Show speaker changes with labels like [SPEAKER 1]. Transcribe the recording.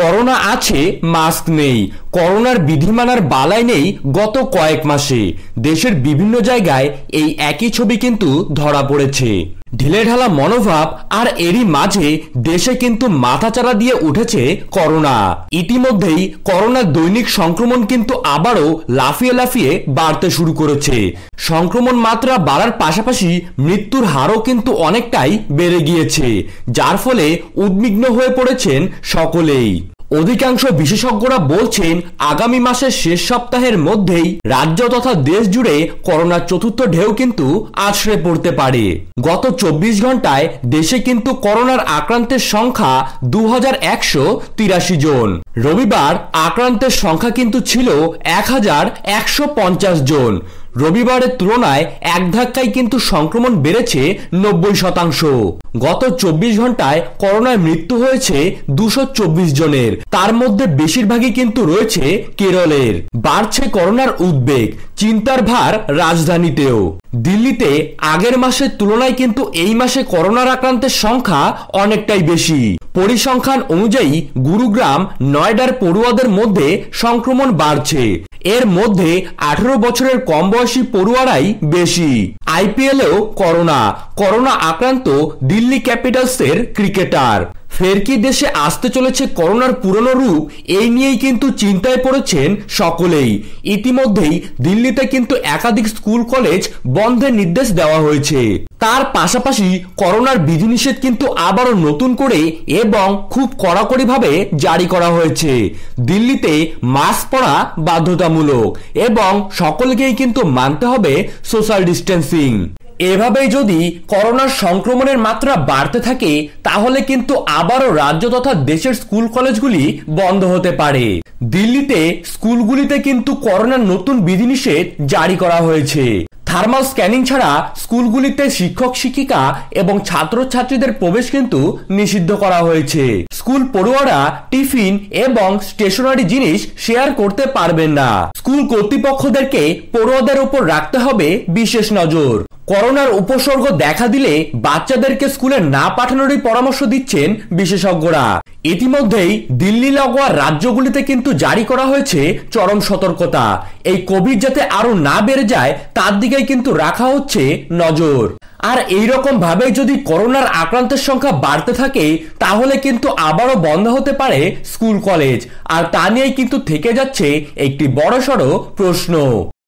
[SPEAKER 1] corona আছে mask নেই করোনার বিধিমানার বালাই নেই গত কয়েক মাসে দেশের বিভিন্ন জায়গায় এই একই ছবি কিন্তু ধরা পড়েছে ঢিলেঢালা মনোভাব আর এরই মাঝে দেশে কিন্তু মাথাচাড়া দিয়ে উঠেছে করোনা ইতিমধ্যেই করোনার দৈনিক সংক্রমণ কিন্তু আবারও লাফিয়ে লাফিয়ে বাড়তে শুরু করেছে সংক্রমণ মাত্রা বাড়ার পাশাপাশি মৃত্যুর হারও কিন্তু অনেকটাই বেড়ে গিয়েছে যার ফলে উদ্বিগ্ন হয়ে পড়েছেন সকলেই অধিকাংশ বিশেষজ্ঞরা বলছেন আগামী মাসের শেষ সপ্তাহের মধ্যেই রাজ্য তথা দেশ জুড়ে করোনার চতুর্থ ঢেউ কিন্তু আছড়ে পড়তে পারে গত চব্বিশ ঘন্টায় দেশে কিন্তু করোনার আক্রান্তের সংখ্যা দু জন রবিবার আক্রান্তের সংখ্যা কিন্তু ছিল এক জন রবিবারের তুলনায় এক ধাক্কায় কিন্তু সংক্রমণ বেড়েছে নব্বই শতাংশ গত চব্বিশ ঘন্টায় করোনায় মৃত্যু হয়েছে দুশো চব্বিশ জনের তার মধ্যে বেশিরভাগই কিন্তু রয়েছে কেরলের বাড়ছে করোনার উদ্বেগ চিন্তার ভার রাজধানীতেও দিল্লিতে আগের মাসের তুলনায় কিন্তু এই মাসে করোনার আক্রান্তের সংখ্যা অনেকটাই বেশি পরিসংখ্যান অনুযায়ী গুরুগ্রাম নয়ডার পড়ুয়াদের মধ্যে সংক্রমণ বাড়ছে এর মধ্যে আঠারো বছরের কম বয়সী পড়ুয়ারাই বেশি আইপিএলেও করোনা করোনা আক্রান্ত দিল্লি ক্যাপিটালসের ক্রিকেটার ফের কি দেশে আসতে চলেছে করোনার পুরনো রূপ এই নিয়েই কিন্তু চিন্তায় পড়েছেন সকলেই ইতিমধ্যেই দিল্লিতে কিন্তু একাধিক স্কুল কলেজ বন্ধের নির্দেশ দেওয়া হয়েছে তার পাশাপাশি করোনার বিধিনিষেধ কিন্তু আবারও নতুন করে এবং খুব কড়াকড়িভাবে জারি করা হয়েছে দিল্লিতে মাস্ক পরা বাধ্যতামূলক এবং সকলকেই কিন্তু মানতে হবে সোশ্যাল ডিস্টেন্সিং এভাবেই যদি করোনার সংক্রমণের মাত্রা বাড়তে থাকে তাহলে কিন্তু আবারও রাজ্য তথা দেশের স্কুল কলেজগুলি বন্ধ হতে পারে দিল্লিতে স্কুলগুলিতে কিন্তু করোনার নতুন বিধিনিষেধ জারি করা হয়েছে থার্মাল স্ক্যানিং ছাড়া স্কুলগুলিতে শিক্ষক শিক্ষিকা এবং ছাত্রছাত্রীদের প্রবেশ কিন্তু নিষিদ্ধ করা হয়েছে স্কুল পড়ুয়ারা টিফিন এবং স্টেশনারি জিনিস শেয়ার করতে পারবেন না স্কুল কর্তৃপক্ষদেরকে পড়ুয়াদের উপর রাখতে হবে বিশেষ নজর করোনার উপসর্গ দেখা দিলে বাচ্চাদেরকে স্কুলে না পাঠানোরই পরামর্শ দিচ্ছেন বিশেষজ্ঞরা ইতিমধ্যেই দিল্লি লগোয়া রাজ্যগুলিতে কিন্তু জারি করা হয়েছে চরম সতর্কতা এই কোভিড যাতে আরো না বেড়ে যায় তার দিকে কিন্তু রাখা হচ্ছে নজর আর এইরকম ভাবে যদি করোনার আক্রান্তের সংখ্যা বাড়তে থাকে তাহলে কিন্তু আবারও বন্ধ হতে পারে স্কুল কলেজ আর তা নিয়েই কিন্তু থেকে যাচ্ছে একটি বড়সড় প্রশ্ন